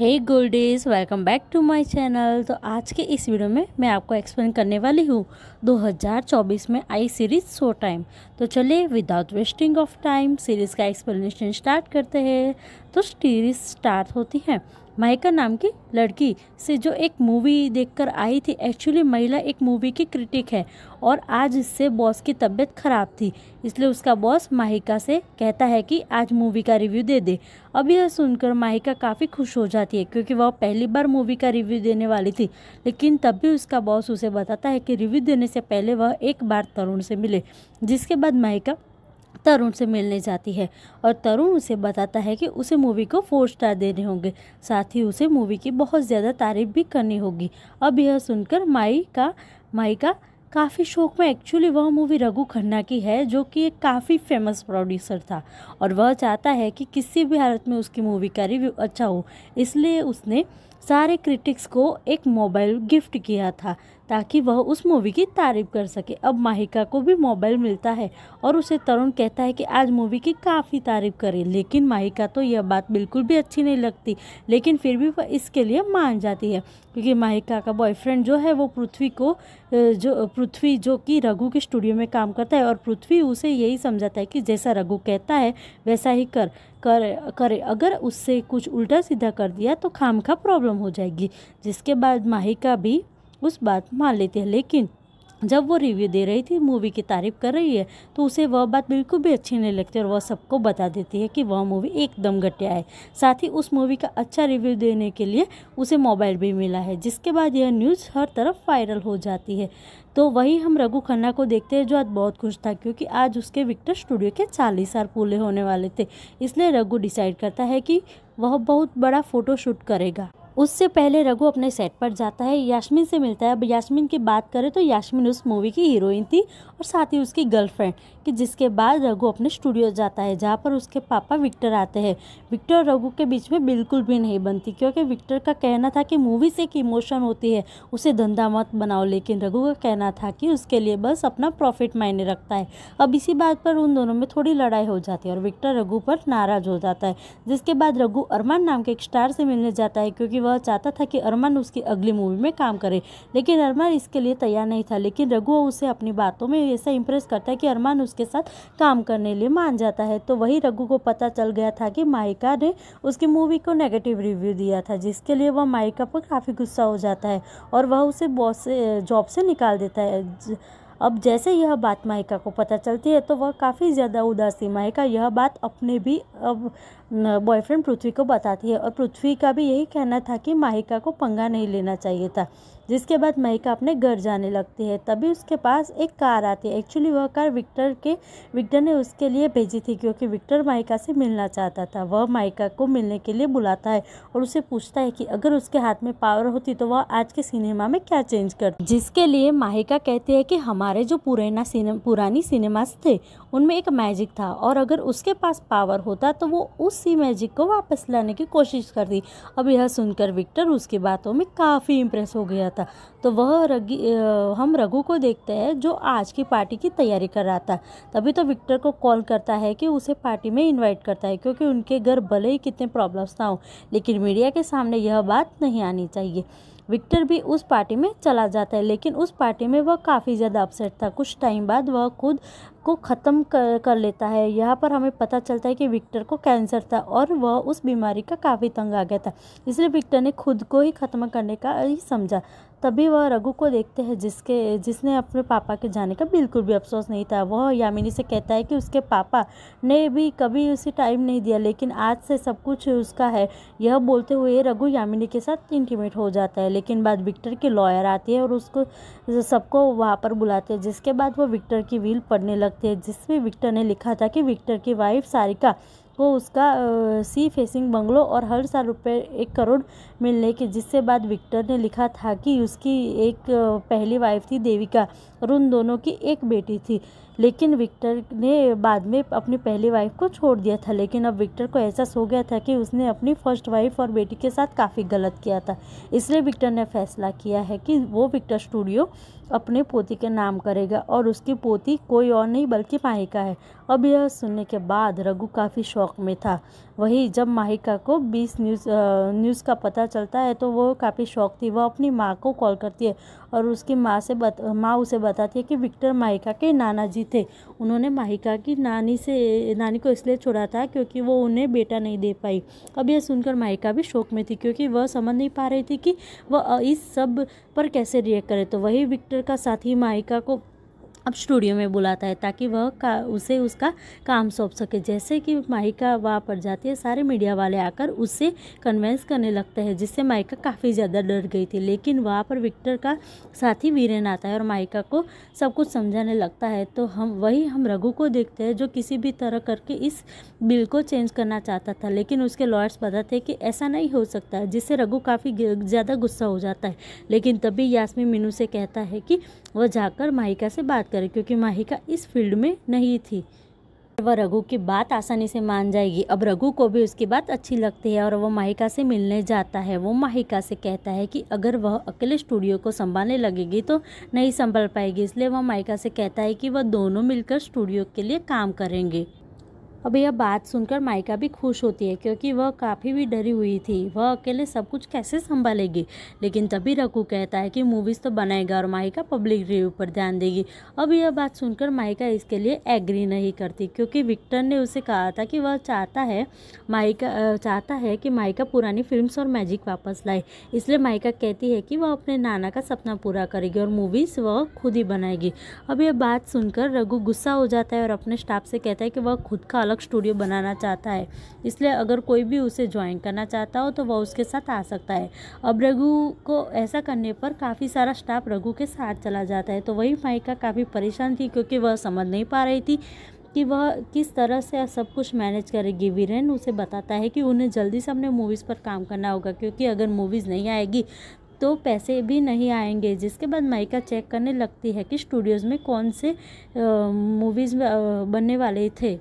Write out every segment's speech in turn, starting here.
hey goldies welcome back to my channel तो आज के इस वीडियो में मैं आपको एक्सप्लेन करने वाली हूँ 2024 में आई सीरीज़ शो टाइम तो चलिए without wasting of time series का एक्सप्लेनेशन स्टार्ट करते हैं तो सीरीज़ स्टार्ट होती है माइका नाम की लड़की से जो एक मूवी देखकर आई थी एक्चुअली महिला एक मूवी की क्रिटिक है और आज इससे बॉस की तबीयत ख़राब थी इसलिए उसका बॉस माहिका से कहता है कि आज मूवी का रिव्यू दे दे अब यह सुनकर माहिका काफ़ी खुश हो जाती है क्योंकि वह पहली बार मूवी का रिव्यू देने वाली थी लेकिन तब भी उसका बॉस उसे बताता है कि रिव्यू देने से पहले वह एक बार तरुण से मिले जिसके बाद माहिका तरुण से मिलने जाती है और तरुण उसे बताता है कि उसे मूवी को फोर स्टार देने होंगे साथ ही उसे मूवी की बहुत ज़्यादा तारीफ भी करनी होगी अब यह सुनकर माई का माई का काफ़ी शौक में एक्चुअली वह मूवी रघु खन्ना की है जो कि एक काफ़ी फेमस प्रोड्यूसर था और वह चाहता है कि किसी भी हालत में उसकी मूवी का रिव्यू अच्छा हो इसलिए उसने सारे क्रिटिक्स को एक मोबाइल गिफ्ट किया था ताकि वह उस मूवी की तारीफ कर सके अब माहिका को भी मोबाइल मिलता है और उसे तरुण कहता है कि आज मूवी की काफ़ी तारीफ करें लेकिन माहिका तो यह बात बिल्कुल भी अच्छी नहीं लगती लेकिन फिर भी वह इसके लिए मान जाती है क्योंकि माहिका का बॉयफ्रेंड जो है वो पृथ्वी को जो पृथ्वी जो कि रघु के स्टूडियो में काम करता है और पृथ्वी उसे यही समझाता है कि जैसा रघु कहता है वैसा ही कर करे करे अगर उससे कुछ उल्टा सीधा कर दिया तो खाम खा प्रॉब्लम हो जाएगी जिसके बाद माही का भी उस बात मान लेते हैं लेकिन जब वो रिव्यू दे रही थी मूवी की तारीफ कर रही है तो उसे वह बात बिल्कुल भी अच्छी नहीं लगती और वह सबको बता देती है कि वह मूवी एकदम घटिया है साथ ही उस मूवी का अच्छा रिव्यू देने के लिए उसे मोबाइल भी मिला है जिसके बाद यह न्यूज़ हर तरफ वायरल हो जाती है तो वही हम रघु खन्ना को देखते हैं जो आज बहुत खुश था क्योंकि आज उसके विक्टर स्टूडियो के चालीस साल पूरे होने वाले थे इसलिए रघु डिसाइड करता है कि वह बहुत बड़ा फ़ोटोशूट करेगा उससे पहले रघु अपने सेट पर जाता है यास्मिन से मिलता है अब यास्मिन की बात करें तो यास्मिन उस मूवी की हीरोइन थी और साथ ही उसकी गर्लफ्रेंड कि जिसके बाद रघु अपने स्टूडियो जाता है जहाँ पर उसके पापा विक्टर आते हैं विक्टर और रघु के बीच में बिल्कुल भी नहीं बनती क्योंकि विक्टर का कहना था कि मूवी से एक इमोशन होती है उसे धंधा मत बनाओ लेकिन रघु का कहना था कि उसके लिए बस अपना प्रॉफिट मायने रखता है अब इसी बात पर उन दोनों में थोड़ी लड़ाई हो जाती है और विक्टर रघु पर नाराज़ हो जाता है जिसके बाद रघु अरमान नाम के एक स्टार से मिलने जाता है क्योंकि वह चाहता था कि अरमान उसकी अगली मूवी में काम करे लेकिन अरमान इसके लिए तैयार नहीं था लेकिन रघु उसे अपनी बातों में ऐसा इंप्रेस करता है कि अरमान उसके साथ काम करने लिए मान जाता है तो वही रघु को पता चल गया था कि माइका ने उसकी मूवी को नेगेटिव रिव्यू दिया था जिसके लिए वह माइका पर काफ़ी गुस्सा हो जाता है और वह उसे बॉस से जॉब से निकाल देता है अब जैसे यह बात माइका को पता चलती है तो वह काफ़ी ज़्यादा उदासी माइका यह बात अपने भी अब बॉयफ्रेंड पृथ्वी को बताती है और पृथ्वी का भी यही कहना था कि माइका को पंगा नहीं लेना चाहिए था जिसके बाद मायका अपने घर जाने लगती है तभी उसके पास एक कार आती है एक्चुअली वह कार विक्टर के विक्टर ने उसके लिए भेजी थी क्योंकि विक्टर मायका से मिलना चाहता था वह मायका को मिलने के लिए बुलाता है और उसे पूछता है कि अगर उसके हाथ में पावर होती तो वह आज के सिनेमा में क्या चेंज कर जिसके लिए माहिका कहती है कि हमारे जो पुराना सिने, पुरानी सिनेमास थे उनमें एक मैजिक था और अगर उसके पास पावर होता तो वो उसी मैजिक को वापस लाने की कोशिश करती अब यह सुनकर विक्टर उसकी बातों में काफ़ी इम्प्रेस हो गया था था तो वह रगी हम रघु को देखते हैं जो आज की पार्टी की तैयारी कर रहा था तभी तो विक्टर को कॉल करता है कि उसे पार्टी में इनवाइट करता है क्योंकि उनके घर भले ही कितने प्रॉब्लम्स ना हो लेकिन मीडिया के सामने यह बात नहीं आनी चाहिए विक्टर भी उस पार्टी में चला जाता है लेकिन उस पार्टी में वह काफ़ी ज़्यादा अपसेट था कुछ टाइम बाद वह खुद को ख़त्म कर कर लेता है यहाँ पर हमें पता चलता है कि विक्टर को कैंसर था और वह उस बीमारी का काफ़ी तंग आ गया था इसलिए विक्टर ने खुद को ही ख़त्म करने का ही समझा तभी वह रघु को देखते हैं जिसके जिसने अपने पापा के जाने का बिल्कुल भी अफसोस नहीं था वह यामिनी से कहता है कि उसके पापा ने भी कभी उसे टाइम नहीं दिया लेकिन आज से सब कुछ उसका है यह बोलते हुए रघु यामिनी के साथ इंटीमेट हो जाता है लेकिन बाद विक्टर की लॉयर आती है और उसको सबको वहाँ पर बुलाते हैं जिसके बाद वो विक्टर की व्हील पढ़ने लगते हैं जिसमें विक्टर ने लिखा था कि विक्टर की वाइफ सारिका हो उसका सी फेसिंग बंगलो और हर साल रुपये एक करोड़ मिलने के जिससे बाद विक्टर ने लिखा था कि उसकी एक पहली वाइफ थी देविका और उन दोनों की एक बेटी थी लेकिन विक्टर ने बाद में अपनी पहली वाइफ को छोड़ दिया था लेकिन अब विक्टर को एहसास हो गया था कि उसने अपनी फर्स्ट वाइफ और बेटी के साथ काफ़ी गलत किया था इसलिए विक्टर ने फैसला किया है कि वो विक्टर स्टूडियो अपने पोती के नाम करेगा और उसकी पोती कोई और नहीं बल्कि माहिका है अब यह सुनने के बाद रघु काफ़ी शौक में था वही जब माहिका को बीस न्यूज़ न्यूज़ का पता चलता है तो वो काफ़ी शौक थी वह अपनी माँ को कॉल करती है और उसकी माँ से बत माँ उसे बताती है कि विक्टर माहिका के नाना जी थे उन्होंने माहिका की नानी से नानी को इसलिए छोड़ा था क्योंकि वो उन्हें बेटा नहीं दे पाई अब यह सुनकर माहिका भी शौक में थी क्योंकि वह समझ नहीं पा रही थी कि वह इस सब पर कैसे रिएक्ट करे तो वही विक्टर का साथी माहिका को अब स्टूडियो में बुलाता है ताकि वह का उसे उसका काम सौंप सके जैसे कि माइका वहाँ पर जाती है सारे मीडिया वाले आकर उससे कन्वेंस करने लगते हैं जिससे माइका काफ़ी ज़्यादा डर गई थी लेकिन वहाँ पर विक्टर का साथी वीरेन आता है और माइका को सब कुछ समझाने लगता है तो हम वही हम रघु को देखते हैं जो किसी भी तरह करके इस बिल को चेंज करना चाहता था लेकिन उसके लॉयर्स बताते हैं कि ऐसा नहीं हो सकता जिससे रघु काफ़ी ज़्यादा गुस्सा हो जाता है लेकिन तभी यासमी मीनू से कहता है कि वह जाकर माहिका से बात करे क्योंकि माहिका इस फील्ड में नहीं थी वह रघु की बात आसानी से मान जाएगी अब रघु को भी उसकी बात अच्छी लगती है और वह माहिका से मिलने जाता है वो माहिका से कहता है कि अगर वह अकेले स्टूडियो को संभालने लगेगी तो नहीं संभाल पाएगी इसलिए वह माहिका से कहता है कि वह दोनों मिलकर स्टूडियो के लिए काम करेंगे अब यह बात सुनकर मायका भी खुश होती है क्योंकि वह काफ़ी भी डरी हुई थी वह अकेले सब कुछ कैसे संभालेगी लेकिन तभी रघु कहता है कि मूवीज़ तो बनाएगा और माइका पब्लिक रिव्यू पर ध्यान देगी अब यह बात सुनकर माइका इसके लिए एग्री नहीं करती क्योंकि विक्टर ने उसे कहा था कि वह चाहता है माइका चाहता है कि माइका पुरानी फिल्म और मैजिक वापस लाए इसलिए माइका कहती है कि वह अपने नाना का सपना पूरा करेगी और मूवीज़ वह खुद ही बनाएगी अब यह बात सुनकर रघु गुस्सा हो जाता है और अपने स्टाफ से कहता है कि वह खुद का अलग स्टूडियो बनाना चाहता है इसलिए अगर कोई भी उसे ज्वाइन करना चाहता हो तो वह उसके साथ आ सकता है अब रघु को ऐसा करने पर काफ़ी सारा स्टाफ रघु के साथ चला जाता है तो वही माइका काफ़ी परेशान थी क्योंकि वह समझ नहीं पा रही थी कि वह किस तरह से सब कुछ मैनेज करेगी वीरेन उसे बताता है कि उन्हें जल्दी से अपने मूवीज़ पर काम करना होगा क्योंकि अगर मूवीज़ नहीं आएगी तो पैसे भी नहीं आएंगे जिसके बाद माइका चेक करने लगती है कि स्टूडियोज़ में कौन से मूवीज़ बनने वाले थे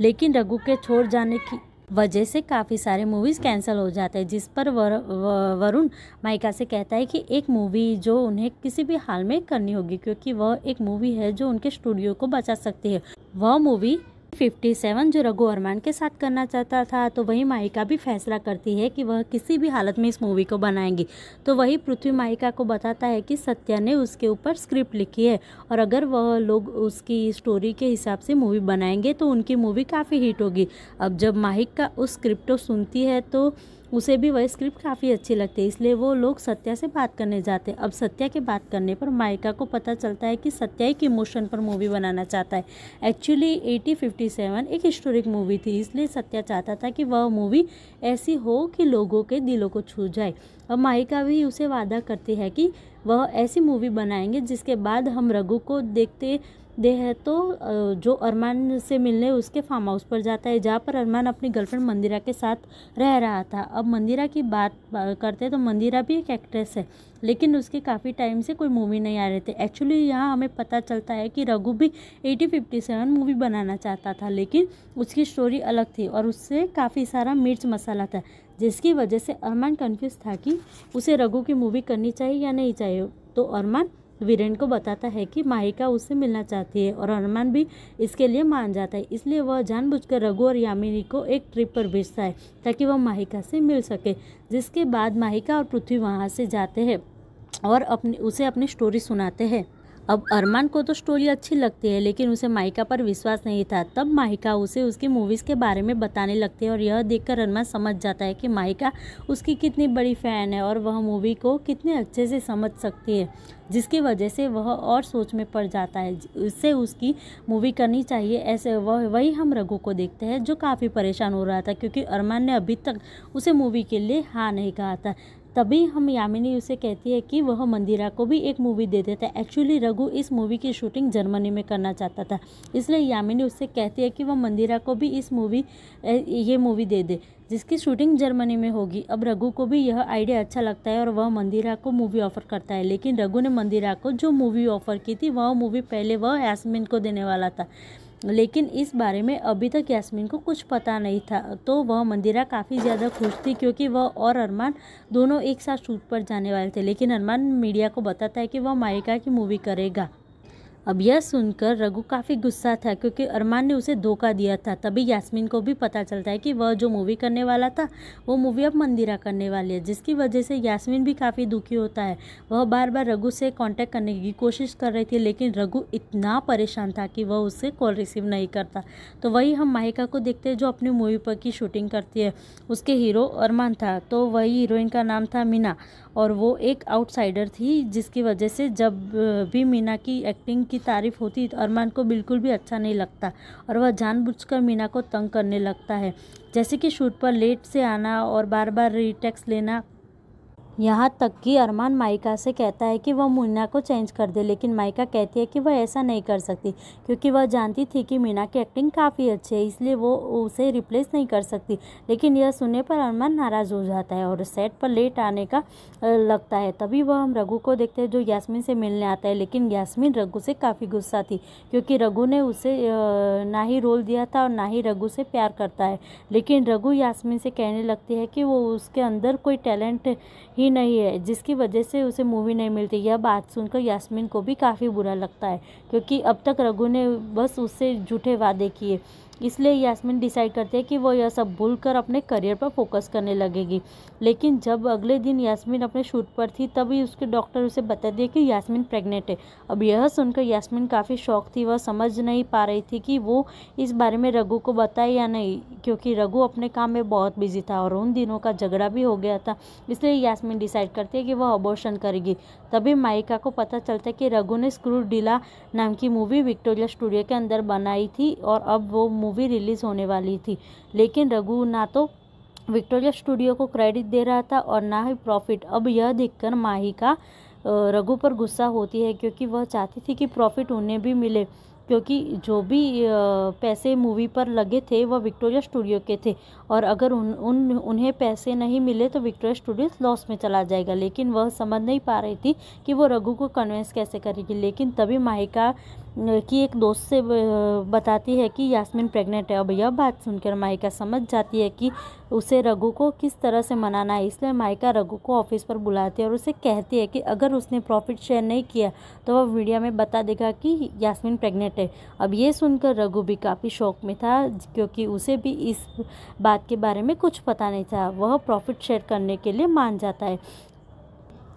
लेकिन रघु के छोड़ जाने की वजह से काफ़ी सारे मूवीज़ कैंसिल हो जाते हैं जिस पर वर, वरुण माइका से कहता है कि एक मूवी जो उन्हें किसी भी हाल में करनी होगी क्योंकि वह एक मूवी है जो उनके स्टूडियो को बचा सकती है वह मूवी 57 जो रघु अरमान के साथ करना चाहता था तो वही माइका भी फैसला करती है कि वह किसी भी हालत में इस मूवी को बनाएंगी तो वही पृथ्वी माइका को बताता है कि सत्या ने उसके ऊपर स्क्रिप्ट लिखी है और अगर वह लोग उसकी स्टोरी के हिसाब से मूवी बनाएंगे तो उनकी मूवी काफ़ी हिट होगी अब जब माहिक उस स्क्रिप्ट को सुनती है तो उसे भी वह स्क्रिप्ट काफ़ी अच्छी लगती है इसलिए वो लोग सत्या से बात करने जाते हैं अब सत्या के बात करने पर मायका को पता चलता है कि सत्या एक इमोशन पर मूवी बनाना चाहता है एक्चुअली एटी फिफ्टी सेवन एक हिस्टोरिक मूवी थी इसलिए सत्या चाहता था कि वह मूवी ऐसी हो कि लोगों के दिलों को छू जाए और मायका भी उसे वादा करती है कि वह ऐसी मूवी बनाएंगे जिसके बाद हम रघु को देखते दे है तो जो अरमान से मिलने उसके फार्म हाउस पर जाता है जहाँ पर अरमान अपनी गर्लफ्रेंड मंदिरा के साथ रह रहा था अब मंदिरा की बात करते हैं तो मंदिरा भी एक एक्ट्रेस है लेकिन उसके काफ़ी टाइम से कोई मूवी नहीं आ रहे थे एक्चुअली यहाँ हमें पता चलता है कि रघु भी एटी फिफ्टी सेवन मूवी बनाना चाहता था लेकिन उसकी स्टोरी अलग थी और उससे काफ़ी सारा मिर्च मसाला था जिसकी वजह से अरमान कन्फ्यूज़ था कि उसे रघु की मूवी करनी चाहिए या नहीं चाहिए तो अरमान वीरेन को बताता है कि माहिका उससे मिलना चाहती है और हनुमान भी इसके लिए मान जाता है इसलिए वह जानबूझकर रघु और यामिनी को एक ट्रिप पर भेजता है ताकि वह माहिका से मिल सके जिसके बाद माहिका और पृथ्वी वहाँ से जाते हैं और अपनी उसे अपनी स्टोरी सुनाते हैं अब अरमान को तो स्टोरी अच्छी लगती है लेकिन उसे माइका पर विश्वास नहीं था तब माइका उसे उसकी मूवीज़ के बारे में बताने लगती है और यह देखकर अरमान समझ जाता है कि माइका उसकी कितनी बड़ी फ़ैन है और वह मूवी को कितने अच्छे से समझ सकती है जिसकी वजह से वह और सोच में पड़ जाता है उससे उसकी मूवी करनी चाहिए ऐसे वह वही हम रघु को देखते हैं जो काफ़ी परेशान हो रहा था क्योंकि अरमान ने अभी तक उसे मूवी के लिए हाँ नहीं कहा था तभी हम यामिनी उसे कहती है कि वह मंदिरा को भी एक मूवी दे देता है एक्चुअली रघु इस मूवी की शूटिंग जर्मनी में करना चाहता था इसलिए यामिनी उससे कहती है कि वह मंदिरा को भी इस मूवी ये मूवी दे दे जिसकी शूटिंग जर्मनी में होगी अब रघु को भी यह आइडिया अच्छा लगता है और वह मंदिरा को मूवी ऑफर करता है लेकिन रघु ने मंदिरा को जो मूवी ऑफर की थी वह मूवी पहले वह यासमिन को देने वाला था लेकिन इस बारे में अभी तक यास्मीन को कुछ पता नहीं था तो वह मंदिरा काफ़ी ज़्यादा खुश थी क्योंकि वह और अरमान दोनों एक साथ शूट पर जाने वाले थे लेकिन अरमान मीडिया को बताता है कि वह मायका की मूवी करेगा अब यह सुनकर रघु काफ़ी गुस्सा था क्योंकि अरमान ने उसे धोखा दिया था तभी यास्मीन को भी पता चलता है कि वह जो मूवी करने वाला था वो मूवी अब मंदिरा करने वाली है जिसकी वजह से यास्मीन भी काफ़ी दुखी होता है वह बार बार रघु से कांटेक्ट करने की कोशिश कर रही थी लेकिन रघु इतना परेशान था कि वह उससे कॉल रिसीव नहीं करता तो वही हम माहिका को देखते हैं जो अपनी मूवी पर की शूटिंग करती है उसके हीरो अरमान था तो वही हीरोइन का नाम था मीना और वो एक आउटसाइडर थी जिसकी वजह से जब भी मीना की एक्टिंग की की तारीफ होती तो अरमान को बिल्कुल भी अच्छा नहीं लगता और वह जानबूझकर मीना को तंग करने लगता है जैसे कि शूट पर लेट से आना और बार बार रिटेक्स लेना यहाँ तक कि अरमान माइका से कहता है कि वह मीना को चेंज कर दे लेकिन माइका कहती है कि वह ऐसा नहीं कर सकती क्योंकि वह जानती थी कि मीना की एक्टिंग काफ़ी अच्छी है इसलिए वो उसे रिप्लेस नहीं कर सकती लेकिन यह सुनने पर अरमान नाराज़ हो जाता है और सेट पर लेट आने का लगता है तभी वह हम रघु को देखते हैं जो यासमीन से मिलने आता है लेकिन यासमीन रघु से काफ़ी गुस्सा थी क्योंकि रघु ने उसे ना ही रोल दिया था और ना ही रघु से प्यार करता है लेकिन रघु यासमीन से कहने लगती है कि वो उसके अंदर कोई टैलेंट ही ही नहीं है जिसकी वजह से उसे मूवी नहीं मिलती यह बात सुनकर यास्मिन को भी काफ़ी बुरा लगता है क्योंकि अब तक रघु ने बस उससे झूठे वादे किए इसलिए यासमिन डिसाइड करती है कि वो यह सब भूलकर अपने करियर पर फोकस करने लगेगी लेकिन जब अगले दिन यास्मीन अपने शूट पर थी तभी उसके डॉक्टर उसे बता दिया कि यास्मीन प्रेग्नेंट है अब यह सुनकर यास्मीन काफ़ी शौक थी वह समझ नहीं पा रही थी कि वो इस बारे में रघु को बताए या नहीं क्योंकि रघु अपने काम में बहुत बिजी था और उन दिनों का झगड़ा भी हो गया था इसलिए यासमिन डिसाइड करती है कि वह अबोर्शन करेगी तभी माइका को पता चलता है कि रघु ने स्क्रू डीला नाम की मूवी विक्टोरिया स्टूडियो के अंदर बनाई थी और अब वो मूवी रिलीज़ होने वाली थी लेकिन रघु ना तो विक्टोरिया स्टूडियो को क्रेडिट दे रहा था और ना ही प्रॉफिट अब यह देखकर माही का रघु पर गुस्सा होती है क्योंकि वह चाहती थी कि प्रॉफिट उन्हें भी मिले क्योंकि जो भी पैसे मूवी पर लगे थे वह विक्टोरिया स्टूडियो के थे और अगर उन उन उन्हें पैसे नहीं मिले तो विक्टोरिया स्टूडियो लॉस में चला जाएगा लेकिन वह समझ नहीं पा रही थी कि वो रघु को कन्वेंस कैसे करेगी लेकिन तभी माहिका की एक दोस्त से बताती है कि यास्मिन प्रेग्नेंट है अब यह बात सुनकर मायका समझ जाती है कि उसे रघु को किस तरह से मनाना है इसलिए मायका रघु को ऑफिस पर बुलाती है और उसे कहती है कि अगर उसने प्रॉफिट शेयर नहीं किया तो वह मीडिया में बता देगा कि यास्मिन प्रेग्नेंट है अब ये सुनकर रघु भी काफ़ी शौक में था क्योंकि उसे भी इस बात के बारे में कुछ पता नहीं था वह प्रॉफिट शेयर करने के लिए मान जाता है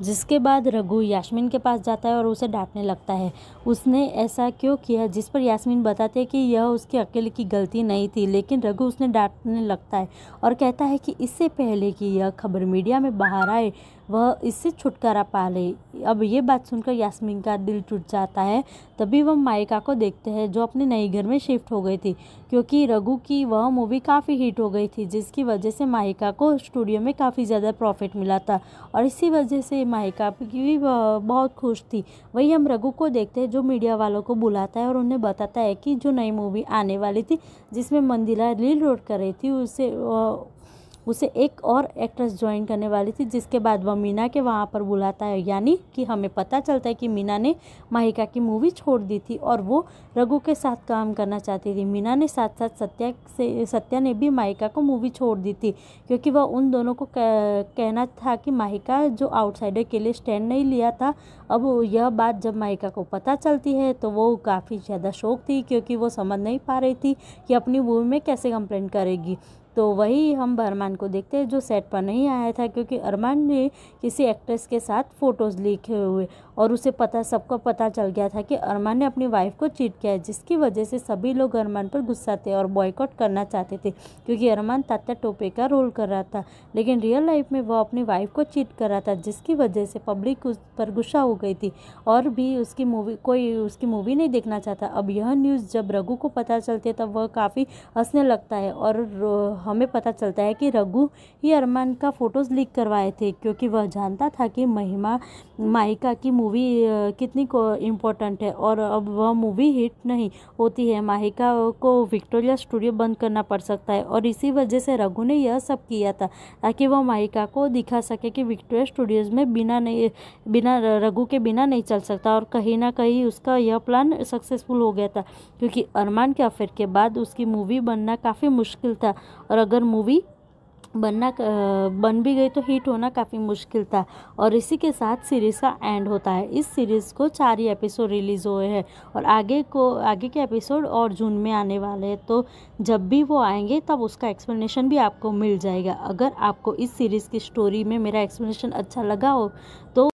जिसके बाद रघु यास्मिन के पास जाता है और उसे डांटने लगता है उसने ऐसा क्यों किया जिस पर यास्मिन बताते हैं कि यह उसकी अकेले की गलती नहीं थी लेकिन रघु उसने डांटने लगता है और कहता है कि इससे पहले कि यह खबर मीडिया में बाहर आए वह इससे छुटकारा पा ले अब ये बात सुनकर यास्मीन का दिल टूट जाता है तभी वह मायका को देखते हैं जो अपने नए घर में शिफ्ट हो गई थी क्योंकि रघु की वह मूवी काफ़ी हिट हो गई थी जिसकी वजह से मायका को स्टूडियो में काफ़ी ज़्यादा प्रॉफिट मिला था और इसी वजह से मायका की बहुत खुश थी वही हम रघु को देखते हैं जो मीडिया वालों को बुलाता है और उन्हें बताता है कि जो नई मूवी आने वाली थी जिसमें मंदिरा रील रोड कर रही थी उसे उसे एक और एक्ट्रेस ज्वाइन करने वाली थी जिसके बाद वह मीना के वहाँ पर बुलाता है यानी कि हमें पता चलता है कि मीना ने माहिका की मूवी छोड़ दी थी और वो रघु के साथ काम करना चाहती थी मीना ने साथ साथ सत्या से सत्या ने भी माहिका को मूवी छोड़ दी थी क्योंकि वह उन दोनों को कहना था कि माहिका जो आउटसाइडर के लिए स्टैंड नहीं लिया था अब यह बात जब माहिका को पता चलती है तो वो काफ़ी ज़्यादा शौक थी क्योंकि वो समझ नहीं पा रही थी कि अपनी मूवी में कैसे कंप्लेंट करेगी तो वही हम अरमान को देखते हैं जो सेट पर नहीं आया था क्योंकि अरमान ने किसी एक्ट्रेस के साथ फ़ोटोज़ लिखे हुए और उसे पता सबको पता चल गया था कि अरमान ने अपनी वाइफ को चीट किया है जिसकी वजह से सभी लोग अरमान पर गुस्सा थे और बॉयकॉट करना चाहते थे क्योंकि अरमान तात्या टोपे का रोल कर रहा था लेकिन रियल लाइफ में वह अपनी वाइफ को चीट कर रहा था जिसकी वजह से पब्लिक उस पर गुस्सा हो गई थी और भी उसकी मूवी कोई उसकी मूवी नहीं देखना चाहता अब यह न्यूज़ जब रघु को पता चलती है तब वह काफ़ी हंसने लगता है और हमें पता चलता है कि रघु ही अरमान का फ़ोटोज़ लीक करवाए थे क्योंकि वह जानता था कि महिमा माइका की मूवी कितनी इम्पोर्टेंट है और अब वह मूवी हिट नहीं होती है माहिका को विक्टोरिया स्टूडियो बंद करना पड़ सकता है और इसी वजह से रघु ने यह सब किया था ताकि वह माहिका को दिखा सके कि विक्टोरिया स्टूडियोज़ में बिना नहीं बिना रघु के बिना नहीं चल सकता और कहीं ना कहीं उसका यह प्लान सक्सेसफुल हो गया था क्योंकि अरमान के अफेयर के बाद उसकी मूवी बनना काफ़ी मुश्किल था और अगर मूवी बनना बन भी गई तो हिट होना काफ़ी मुश्किल था और इसी के साथ सीरीज़ का एंड होता है इस सीरीज़ को चार ही एपिसोड रिलीज़ हुए हैं और आगे को आगे के एपिसोड और जून में आने वाले हैं तो जब भी वो आएंगे तब उसका एक्सप्लेनेशन भी आपको मिल जाएगा अगर आपको इस सीरीज़ की स्टोरी में मेरा एक्सप्लेनेशन अच्छा लगा हो तो